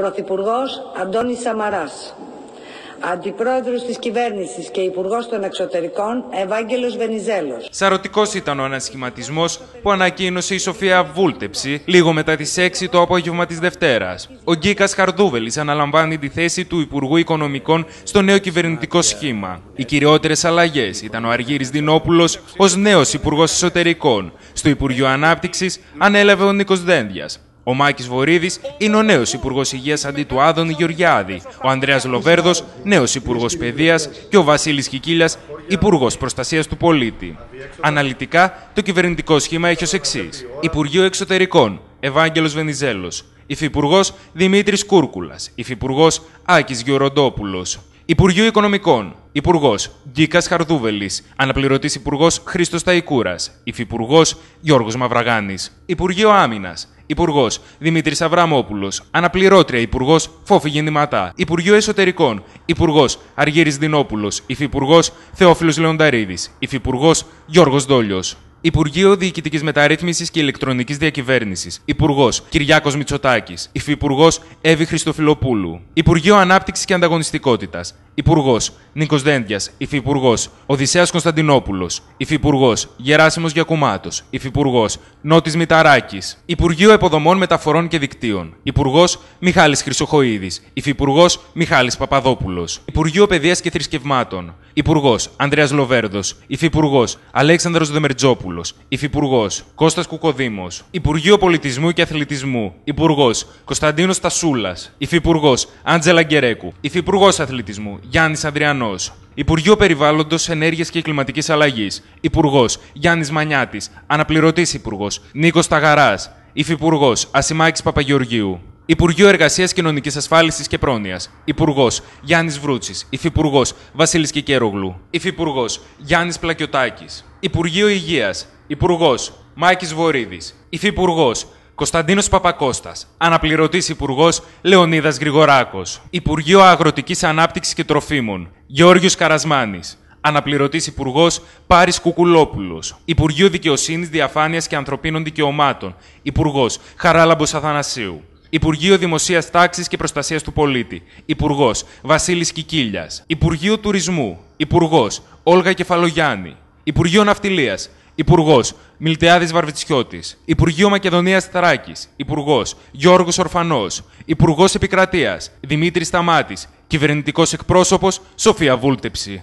Πρωθυπουργός Αντώνης Σαμαράς. Αντιπρόεδρος της κυβέρνησης και Υπουργός των Εξωτερικών Ευάγγελος Βενιζέλος. Σαρωτικός ήταν ο ανασχηματισμός που ανακοίνωσε η Σοφία Βούλτεψη λίγο μετά τις 6 το απόγευμα της Δευτέρας. Ο Γκίκας Χαρδούβελης αναλαμβάνει τη θέση του Υπουργού Οικονομικών στο νέο κυβερνητικό σχήμα. Οι κυριότερες αλλαγές ήταν ο Αργύρης Δινόπουλος ως νέος Υπουργός Εσωτερικών. Στο Υπουργείο Ανάπτυξης ανέλαβε ο Νίκος Δένδιας. Ο Μάκης Βορύδης είναι ο νέος Υπουργός Υγείας αντί του Άδων Γεωργιάδη. Ο Ανδρέας Λοβέρδος, νέος Υπουργός Παιδείας και ο Βασίλης Κικίλιας, Υπουργός Προστασίας του Πολίτη. Αναλυτικά, το κυβερνητικό σχήμα έχει ως εξής: Υπουργείο Εξωτερικών, Ευάγγελος Βενιζέλος. Υφυπουργός Δημήτρης Κούρκουλας. Υφυπουργός Άκης Γεωροντόπουλο. Υπουργείο Οικονομικών. Υπουργός Γκίκας Χαρδούβελης. Αναπληρωτής Υπουργός Χρήστος Ταϊκούρας. Υφυπουργός Γιώργος Μαυραγάνης. Υπουργείο Άμυνας. Υπουργός Δημήτρης Αβραμόπουλος. Αναπληρώτρια Υπουργός Φόφη Γεννηματά. Υπουργείο Εσωτερικών. Υπουργός Αργύρι Δινόπουλος. Υφυπουργός Θεόφιλος Λεονταρίδης. Υφυπουργός Γιώργος Δόλιος. Υπουργείο Διοικητικής Μεταρρύθμισης και Ηλεκτρονικής Διακυβέρνησης. Υπουργός Κυριάκος Μητσοτάκης. Υφυπουργός Εύη Χριστοφιλοπούλου. Υπουργείο Ανάπτυξης και Ανταγωνιστικότητας. Υπουργός Νίκος Δέντια. Υφυπουργός Οδυσσέας Κωνσταντινόπουλος. Υφυπουργός Γεράσιμος Γιακουμάτος. Υφυπουργός Νότης Μηταράκης. Υπουργείο Εποδομών Μεταφορών και Δικτύων. Υπουργός Μιχάλης Χρυσοχοίδης. Υφυπουργός Μιχάλης Παπαδόπουλος. Υπουργείο Παιδείας και Θρησκευμάτων. Υπουργός Ανδρέας Λοβέρδος. Υφυπουργός Αλέξανδρος Δεμερτζόπουλος. Υφυπουργός Κώστας Κουκοδήμος. Υπουργείο Πολιτισμού και Αθλητισμού. Υπουργός Κωνσταντίνος Τασούλα. Υφυπουργός Άντζελα Γκερέκου. Υφυπουργός Αθλητισμού Γιάννης Ανδριανός. Υπουργείο Περιβάλλοντος, Ενέργειας και Κλιματικής Αλλαγής. Υπουργός Γιάννης Μανιάτης. Αναπληρωτής Υπουργός Νίκος Ταγαράς. Υφυπουργός Ασημάκης Παπαγεωργίου. Υπουργείο Εργασίας, Κοινωνικής Ασφάλισης και Πρόνοιας. Υπουργός Γιάννης Βρούτσης. Υφυπουργός Βασίλης Κικέρογλου. Υφυπουργός Γιάννης Πλακιωτάκης. Υπουργείο Υγείας. Υπουργός Μάκης Βορύδης. Υφυπουργός Κωνσταντίνος Παπακώστας. Αναπληρωτής Υπουργός Λεωνίδας Γρηγοράκος. Υπουργείο Αγροτικής Ανάπτυξης και Τροφίμων. Γεώργιος Καρασμάνης. Αναπληρωτής Υπουργός Πάρης Κουκουλόπουλος. Υπουργείο Δικαιοσύνης, Διαφάνειας και Ανθρωπίνων Δικαιωμάτων. Υπουργός Χαράλαμπος Αθανασίου. Υπουργείο Δημοσίας Τάξης και Προστασίας του Πολίτη. Υπουργός Βασίλης Κικίλιας. Υπουργείο Τουρισμού. Υπουργός Όλγα Κεφαλογιάννη. Υπουργείο Ναυτιλίας. Υπουργός Μιλτεάδης Βαρβιτσιώτης. Υπουργείο Μακεδονίας Θράκη. Υπουργός Γιώργος Ορφανός. Υπουργός Επικρατείας Δημήτρης Σταμάτης. Κυβερνητικός εκπρόσωπος Σοφία Βούλτεψη.